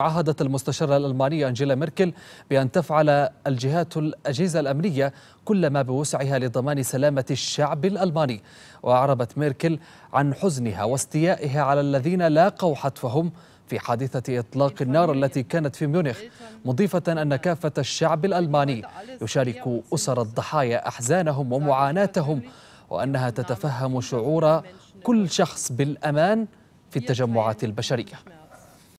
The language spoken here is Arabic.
عهدت المستشارة الألمانية أنجيلا ميركل بأن تفعل الجهات الأجهزة الأمنية كل ما بوسعها لضمان سلامة الشعب الألماني وأعربت ميركل عن حزنها واستيائها على الذين لاقوا حتفهم في حادثة إطلاق النار التي كانت في ميونخ مضيفة أن كافة الشعب الألماني يشارك أسر الضحايا أحزانهم ومعاناتهم وأنها تتفهم شعور كل شخص بالأمان في التجمعات البشرية